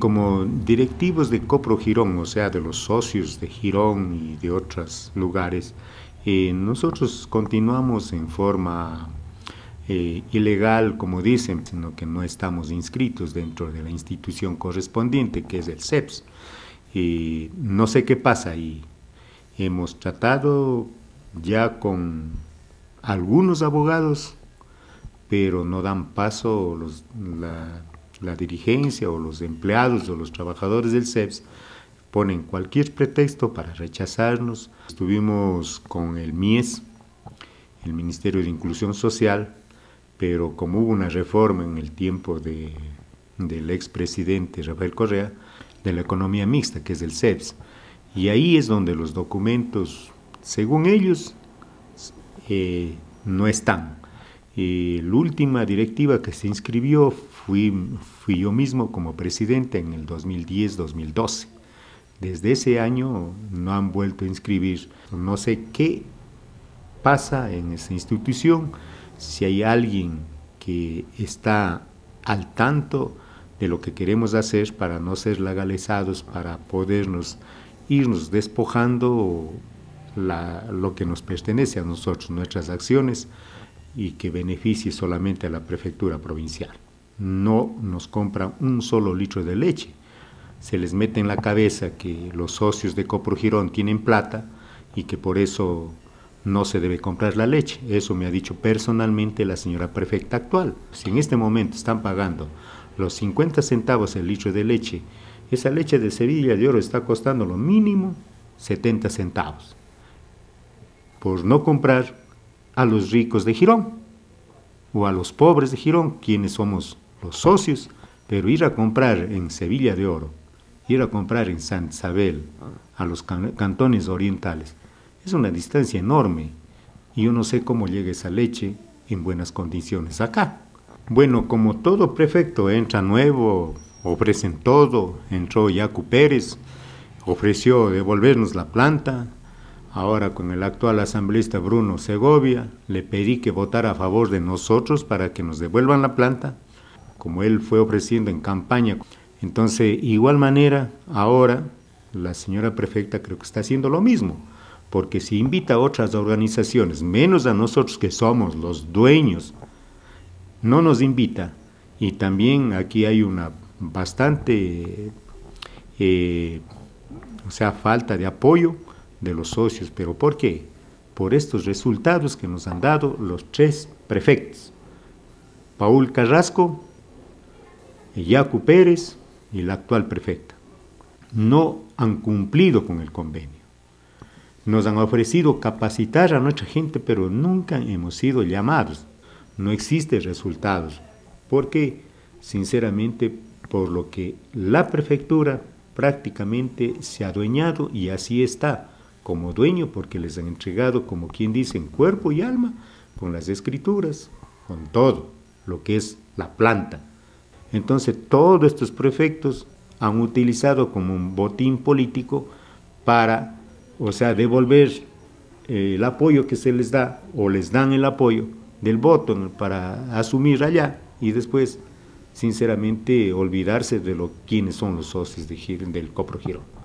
como directivos de Copro Girón, o sea, de los socios de Girón y de otros lugares, eh, nosotros continuamos en forma eh, ilegal, como dicen, sino que no estamos inscritos dentro de la institución correspondiente, que es el CEPS. no sé qué pasa y hemos tratado ya con algunos abogados, pero no dan paso los, la, la dirigencia o los empleados o los trabajadores del CEPS ponen cualquier pretexto para rechazarnos. Estuvimos con el MIES, el Ministerio de Inclusión Social, pero como hubo una reforma en el tiempo de, del expresidente Rafael Correa, de la economía mixta, que es el CEPS, y ahí es donde los documentos, según ellos, eh, no están. Y la última directiva que se inscribió fui, fui yo mismo como presidente en el 2010-2012. Desde ese año no han vuelto a inscribir. No sé qué pasa en esa institución, si hay alguien que está al tanto de lo que queremos hacer para no ser legalizados, para podernos irnos despojando lo que nos pertenece a nosotros, nuestras acciones y que beneficie solamente a la prefectura provincial. No nos compran un solo litro de leche. Se les mete en la cabeza que los socios de Coprogirón tienen plata y que por eso no se debe comprar la leche. Eso me ha dicho personalmente la señora prefecta actual. Si en este momento están pagando los 50 centavos el litro de leche, esa leche de Sevilla de Oro está costando lo mínimo 70 centavos. Por no comprar a los ricos de Girón o a los pobres de Girón, quienes somos los socios, pero ir a comprar en Sevilla de Oro, ir a comprar en San Isabel, a los cantones orientales, es una distancia enorme y yo no sé cómo llega esa leche en buenas condiciones acá. Bueno, como todo prefecto entra nuevo, ofrecen todo, entró Yacu Pérez, ofreció devolvernos la planta, Ahora con el actual asambleísta Bruno Segovia le pedí que votara a favor de nosotros para que nos devuelvan la planta, como él fue ofreciendo en campaña. Entonces, igual manera, ahora la señora prefecta creo que está haciendo lo mismo, porque si invita a otras organizaciones, menos a nosotros que somos los dueños, no nos invita. Y también aquí hay una bastante, eh, o sea, falta de apoyo de los socios. ¿Pero por qué? Por estos resultados que nos han dado los tres prefectos, Paul Carrasco, Yacu Pérez y la actual prefecta. No han cumplido con el convenio. Nos han ofrecido capacitar a nuestra gente, pero nunca hemos sido llamados. No existen resultados, porque sinceramente por lo que la prefectura prácticamente se ha adueñado y así está como dueño porque les han entregado, como quien dice, en cuerpo y alma, con las escrituras, con todo lo que es la planta. Entonces todos estos prefectos han utilizado como un botín político para, o sea, devolver eh, el apoyo que se les da o les dan el apoyo del voto para asumir allá y después, sinceramente, olvidarse de lo, quiénes son los socios del Copro Girón.